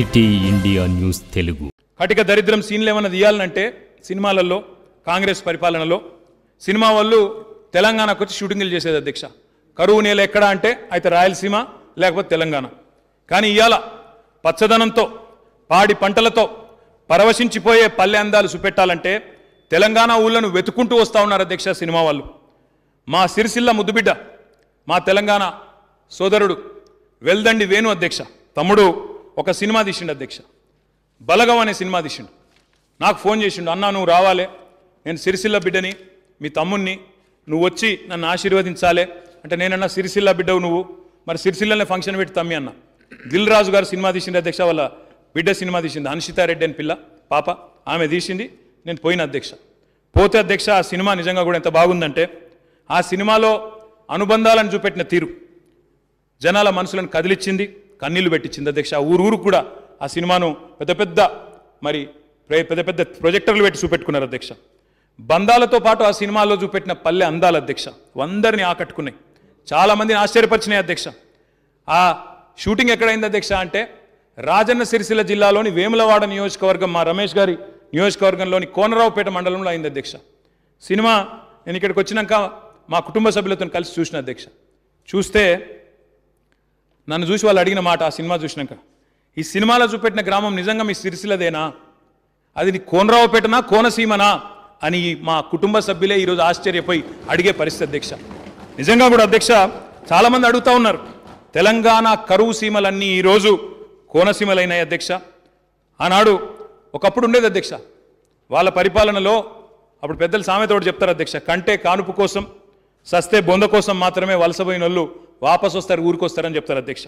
city India news Telugu కటిక దరిద్రం సీన్లు ఏమైనా తీయాలంటే సినిమాలలో కాంగ్రెస్ పరిపాలనలో సినిమా వాళ్ళు తెలంగాణకు వచ్చి షూటింగ్లు చేసేది అధ్యక్ష కరువు నేల ఎక్కడ అంటే అయితే రాయలసీమ లేకపోతే తెలంగాణ కానీ ఇవాళ పచ్చదనంతో పాడి పంటలతో పరవశించిపోయే పల్లె అందాలు చూపెట్టాలంటే తెలంగాణ ఊళ్ళను వెతుకుంటూ వస్తూ ఉన్నారు అధ్యక్ష సినిమా వాళ్ళు మా సిరిసిల్ల ముద్దుబిడ్డ మా తెలంగాణ సోదరుడు వెల్దండి వేణు అధ్యక్ష తమ్ముడు ఒక సినిమా తీసిండు అధ్యక్ష బలగం అనే సినిమా తీసిండు నాకు ఫోన్ చేసిండు అన్నా నువ్వు రావాలే నేను సిరిసిల్ల బిడ్డని మీ తమ్ముణ్ణి నువ్వు వచ్చి నన్ను ఆశీర్వదించాలే అంటే నేనన్న సిరిసిల్ల బిడ్డవు నువ్వు మరి సిరిసిల్లనే ఫంక్షన్ పెట్టి తమ్మి అన్న దిల్ రాజు గారు సినిమా తీసిండు అధ్యక్ష వాళ్ళ బిడ్డ సినిమా తీసింది అనిషితారెడ్డి అని పిల్ల పాప ఆమె తీసింది నేను పోయిన అధ్యక్ష పోతే అధ్యక్ష ఆ సినిమా నిజంగా కూడా ఎంత బాగుందంటే ఆ సినిమాలో అనుబంధాలను చూపెట్టిన తీరు జనాల మనసులను కదిలిచ్చింది కన్నీళ్లు పెట్టించింది అధ్యక్ష ఊరు కూడా ఆ సినిమాను పెద్ద పెద్ద మరి పెద్ద పెద్ద ప్రొజెక్టర్లు పెట్టి చూపెట్టుకున్నారు అధ్యక్ష బంధాలతో పాటు ఆ సినిమాలో చూపెట్టిన పల్లె అందాలు అధ్యక్ష అందరినీ ఆకట్టుకున్నాయి చాలామందిని ఆశ్చర్యపరిచినాయి అధ్యక్ష ఆ షూటింగ్ ఎక్కడైంది అధ్యక్ష అంటే రాజన్న సిరిసిల్ల జిల్లాలోని వేములవాడ నియోజకవర్గం మా రమేష్ గారి నియోజకవర్గంలోని కోనరావుపేట మండలంలో అయింది అధ్యక్ష సినిమా నేను ఇక్కడికి వచ్చినాక మా కుటుంబ సభ్యులతో కలిసి చూసిన అధ్యక్ష చూస్తే నన్ను చూసి వాళ్ళు అడిగిన మాట ఆ సినిమా చూసినాక ఈ సినిమాలో చూపెట్టిన గ్రామం నిజంగా మీ సిరిసిలదేనా అది కోనరావుపేటనా కోనసీమనా అని మా కుటుంబ సభ్యులే ఈరోజు ఆశ్చర్యపోయి అడిగే పరిస్థితి అధ్యక్ష నిజంగా కూడా అధ్యక్ష చాలామంది అడుగుతూ ఉన్నారు తెలంగాణ కరువు సీమలన్నీ ఈరోజు కోనసీమలైనాయి అధ్యక్ష ఆనాడు ఒకప్పుడు ఉండేది అధ్యక్ష వాళ్ళ పరిపాలనలో అప్పుడు పెద్దలు సామెతోడు చెప్తారు అధ్యక్ష కంటే కానుపు కోసం సస్తే బొంద కోసం మాత్రమే వలసపోయిన వాళ్ళు వాపసు వస్తారు ఊరికి వస్తారని చెప్తారు అధ్యక్ష